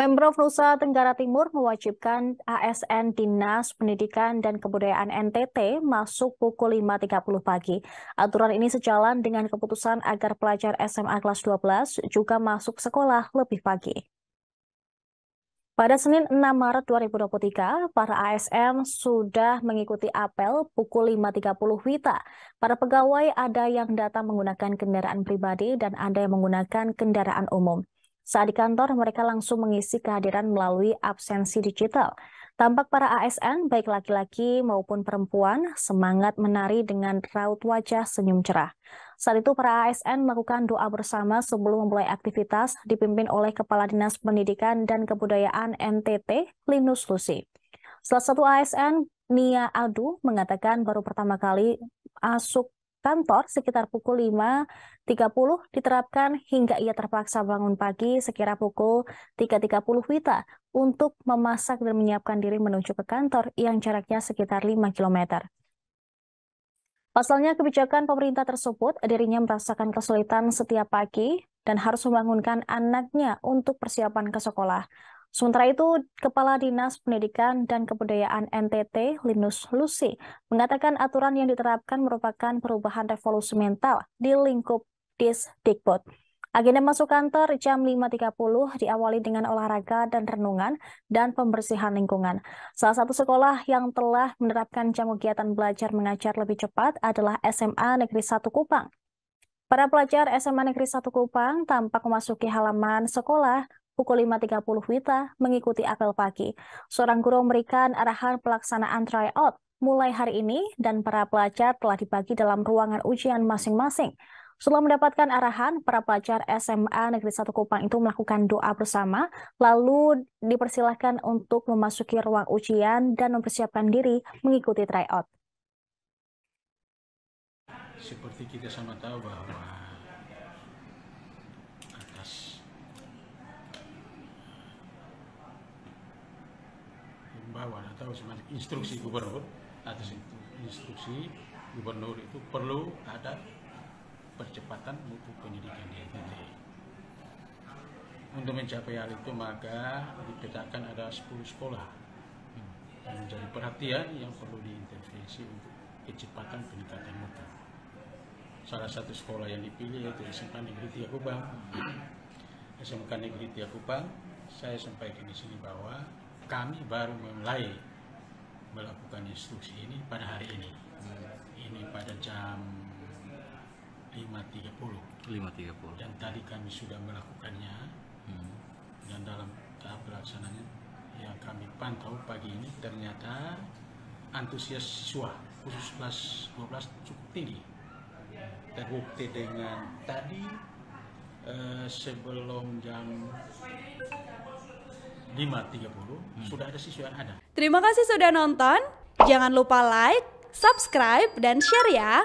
Pemprov Nusa Tenggara Timur mewajibkan ASN Dinas Pendidikan dan Kebudayaan NTT masuk pukul 5.30 pagi. Aturan ini sejalan dengan keputusan agar pelajar SMA kelas 12 juga masuk sekolah lebih pagi. Pada Senin 6 Maret 2023, para ASN sudah mengikuti apel pukul 5.30 WITA. Para pegawai ada yang datang menggunakan kendaraan pribadi dan ada yang menggunakan kendaraan umum. Saat di kantor, mereka langsung mengisi kehadiran melalui absensi digital. Tampak para ASN, baik laki-laki maupun perempuan, semangat menari dengan raut wajah senyum cerah. Saat itu para ASN melakukan doa bersama sebelum memulai aktivitas dipimpin oleh Kepala Dinas Pendidikan dan Kebudayaan NTT, Linus Lusi. Salah satu ASN, Nia Adu, mengatakan baru pertama kali masuk kantor sekitar pukul 5.30 diterapkan hingga ia terpaksa bangun pagi sekira pukul 3.30 WITA untuk memasak dan menyiapkan diri menuju ke kantor yang jaraknya sekitar 5 km. Pasalnya kebijakan pemerintah tersebut dirinya merasakan kesulitan setiap pagi dan harus membangunkan anaknya untuk persiapan ke sekolah. Sementara itu, Kepala Dinas Pendidikan dan Kebudayaan NTT, Linus Lusi, mengatakan aturan yang diterapkan merupakan perubahan revolusi mental di lingkup Disdikbud. Agenda masuk kantor jam 5.30 diawali dengan olahraga dan renungan dan pembersihan lingkungan. Salah satu sekolah yang telah menerapkan jam kegiatan belajar mengajar lebih cepat adalah SMA Negeri satu Kupang. Para pelajar SMA Negeri satu Kupang tampak memasuki halaman sekolah pukul 5.30 WITA mengikuti apel pagi. Seorang guru memberikan arahan pelaksanaan tryout mulai hari ini dan para pelajar telah dibagi dalam ruangan ujian masing-masing. Setelah mendapatkan arahan, para pelajar SMA Negeri satu Kupang itu melakukan doa bersama, lalu dipersilahkan untuk memasuki ruang ujian dan mempersiapkan diri mengikuti tryout. Seperti kita sama tahu bahwa atau semacam instruksi gubernur atau itu instruksi gubernur itu perlu ada percepatan mutu penyidikan di NTT. Untuk mencapai hal itu maka dipetakan ada 10 sekolah yang menjadi perhatian yang perlu diintervensi untuk kecepatan peningkatan mutu. Salah satu sekolah yang dipilih yaitu SMK Negeri Tiakubang. SMK Negeri Tiakubang, saya sampaikan di sini bahwa kami baru memulai melakukan instruksi ini pada hari ini. Ini pada jam 5.30. 5.30. Dan tadi kami sudah melakukannya. Hmm. Dan dalam tahap pelaksanaannya, yang kami pantau pagi ini ternyata antusias siswa khusus kelas 12 cukup tinggi. Terbukti dengan tadi eh, sebelum jam 5.30 hmm. sudah ada siswa yang ada. Terima kasih sudah nonton. Jangan lupa like, subscribe, dan share ya.